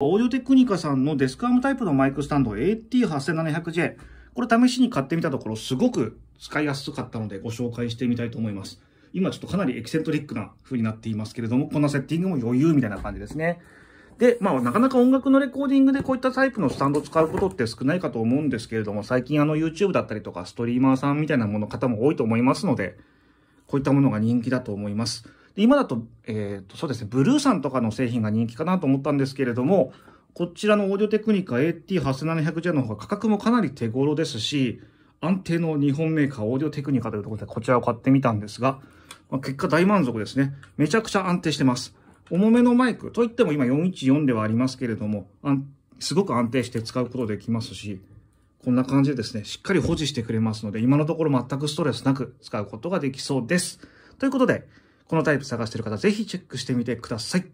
オーディオテクニカさんのデスクアームタイプのマイクスタンド AT8700J。これ試しに買ってみたところすごく使いやすかったのでご紹介してみたいと思います。今ちょっとかなりエキセントリックな風になっていますけれども、こんなセッティングも余裕みたいな感じですね。で、まあなかなか音楽のレコーディングでこういったタイプのスタンドを使うことって少ないかと思うんですけれども、最近あの YouTube だったりとかストリーマーさんみたいなもの方も多いと思いますので、こういったものが人気だと思います。今だと、えっ、ー、と、そうですね、ブルーさんとかの製品が人気かなと思ったんですけれども、こちらのオーディオテクニカ AT8700J の方が価格もかなり手頃ですし、安定の日本メーカーオーディオテクニカというところでこちらを買ってみたんですが、まあ、結果大満足ですね。めちゃくちゃ安定してます。重めのマイクといっても今414ではありますけれども、すごく安定して使うことできますし、こんな感じでですね、しっかり保持してくれますので、今のところ全くストレスなく使うことができそうです。ということで、このタイプ探してる方、ぜひチェックしてみてください。